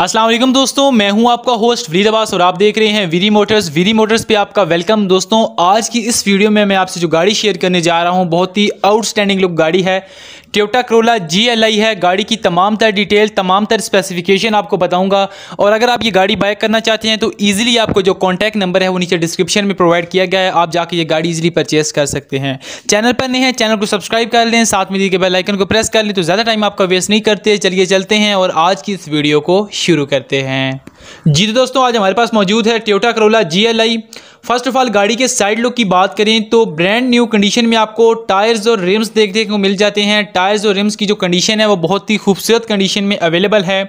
असलम दोस्तों मैं हूं आपका होस्ट वीर अब्बास और आप देख रहे हैं वीरी मोटर्स वीरी मोटर्स पे आपका वेलकम दोस्तों आज की इस वीडियो में मैं आपसे जो गाड़ी शेयर करने जा रहा हूं बहुत ही आउटस्टैंडिंग लुक गाड़ी है Toyota Corolla G L I है गाड़ी की तमाम तर डिटेल तमाम तर स्पेसिफिकेशन आपको बताऊंगा और अगर आप ये गाड़ी बाय करना चाहते हैं तो ईजिली आपको जो कॉन्टैक्ट नंबर है वो नीचे डिस्क्रिप्शन में प्रोवाइड किया गया है आप जाके ये गाड़ी ईजिली परचेस कर सकते हैं चैनल पर नहीं है चैनल को सब्सक्राइब कर लें साथ में दी के बेलाइकन को प्रेस कर लें तो ज़्यादा टाइम आपका वेस्ट नहीं करते चलिए चलते हैं और आज की इस वीडियो को शुरू करते हैं जी तो दोस्तों आज हमारे पास मौजूद है Toyota Corolla GLI first of all गाड़ी के साइड लुक की बात करें तो ब्रांड न्यू कंडीशन में आपको टायर्स और रिम्स देखने को मिल जाते हैं टायर्स और रिम्स की जो कंडीशन है वो बहुत ही खूबसूरत कंडीशन में अवेलेबल है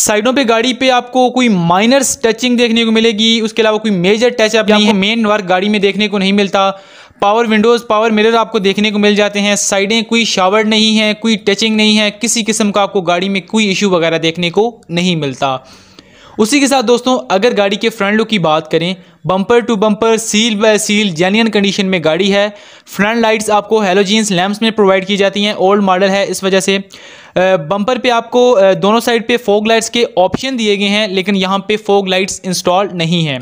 साइडों पे गाड़ी पे आपको कोई माइनर टचिंग देखने को मिलेगी उसके अलावा कोई मेजर टच आप नहीं मेन वर्क गाड़ी में देखने को नहीं मिलता पावर विंडोज़ पावर मिरर आपको देखने को मिल जाते हैं साइडें कोई शावर नहीं है कोई टचिंग नहीं है किसी किस्म का आपको गाड़ी में कोई इशू वगैरह देखने को नहीं मिलता उसी के साथ दोस्तों अगर गाड़ी के फ्रंट लुक की बात करें bumper to bumper seal by seal genuine condition में गाड़ी है फ्रंट लाइट्स आपको हेलोजीन्स लैम्प्स में प्रोवाइड की जाती हैं ओल्ड मॉडल है इस वजह से बम्पर पे आपको दोनों साइड पे फोग लाइट्स के ऑप्शन दिए गए हैं लेकिन यहाँ पे फोग लाइट्स इंस्टॉल नहीं हैं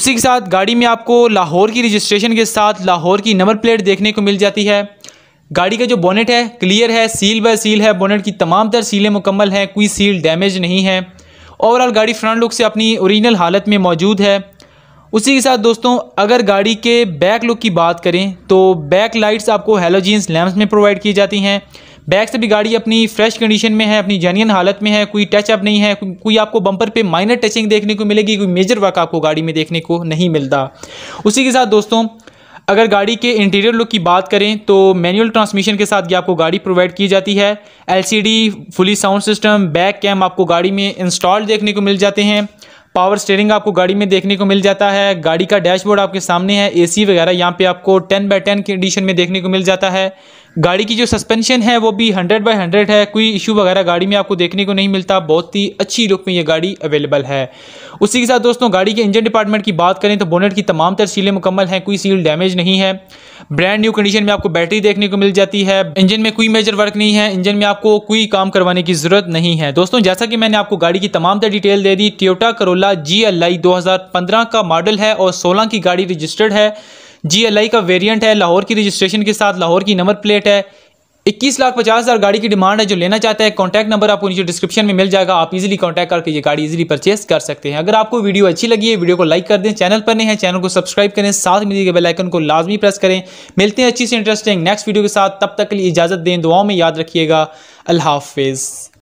उसी के साथ गाड़ी में आपको लाहौर की रजिस्ट्रेशन के साथ लाहौर की नंबर प्लेट देखने को मिल जाती है गाड़ी का जो बोनेट है क्लियर है सील बाय सील है बोनेट की तमाम तर सीलें मुकम्मल हैं कोई सील डैमेज नहीं है ओवरऑल गाड़ी फ्रंट लुक से अपनी ओरिजिनल हालत में मौजूद है उसी के साथ दोस्तों अगर गाड़ी के बैक लुक की बात करें तो बैक लाइट्स आपको हेलोजीन्स लैम्प्स में प्रोवाइड की जाती हैं बैक से भी गाड़ी अपनी फ्रेश कंडीशन में है अपनी जेन्यन हालत में है कोई टचअप नहीं है कोई आपको बम्पर पे माइनर टचिंग देखने को मिलेगी कोई मेजर वर्क आपको गाड़ी में देखने को नहीं मिलता उसी के साथ दोस्तों अगर गाड़ी के इंटीरियर लुक की बात करें तो मैनुअल ट्रांसमिशन के साथ भी आपको गाड़ी प्रोवाइड की जाती है LCD fully sound system back cam आपको गाड़ी में इंस्टॉल देखने को मिल जाते हैं पावर स्टेयरिंग आपको गाड़ी में देखने को मिल जाता है गाड़ी का डैशबोर्ड आपके सामने है एसी वगैरह यहाँ पे आपको 10 बाय 10 की एडिशन में देखने को मिल जाता है गाड़ी की जो सस्पेंशन है वो भी हंड्रेड बाई हंड्रेड है कोई इशू वगैरह गाड़ी में आपको देखने को नहीं मिलता बहुत ही अच्छी लुक में ये गाड़ी अवेलेबल है उसी के साथ दोस्तों गाड़ी के इंजन डिपार्टमेंट की बात करें तो बोनेट की तमाम तर सीलें मुकम्मल हैं कोई सील डैमेज नहीं है ब्रांड न्यू कंडीशन में आपको बैटरी देखने को मिल जाती है इंजन में कोई मेजर वर्क नहीं है इंजन में आपको कोई काम करवाने की ज़रूरत नहीं है दोस्तों जैसा कि मैंने आपको गाड़ी की तमाम तर डिटेल दे दी Toyota Corolla G L I का मॉडल है और सोलह की गाड़ी रजिस्टर्ड है जी का वेरिएंट है लाहौर की रजिस्ट्रेशन के साथ लाहौर की नंबर प्लेट है इक्कीस लाख पचास हज़ार गाड़ी की डिमांड है जो लेना चाहता है कॉन्टैक्ट नंबर आपको नीचे डिस्क्रिप्शन में मिल जाएगा आप इजीली कॉन्टैक्ट करके ये गाड़ी इजीली परचेस कर सकते हैं अगर आपको वीडियो अच्छी लगी है वीडियो को लाइक कर दें चैनल पर नहीं है चैनल को सब्सक्राइब करें साथ में दिए बेल आइकन को लाजमी प्रेस करें मिलते हैं अच्छी से इंटरेस्टिंग नेक्स्ट वीडियो के साथ तब तक के लिए इजाज़त दें दुआओं में याद रखिएगा अल्लाह हाफिज़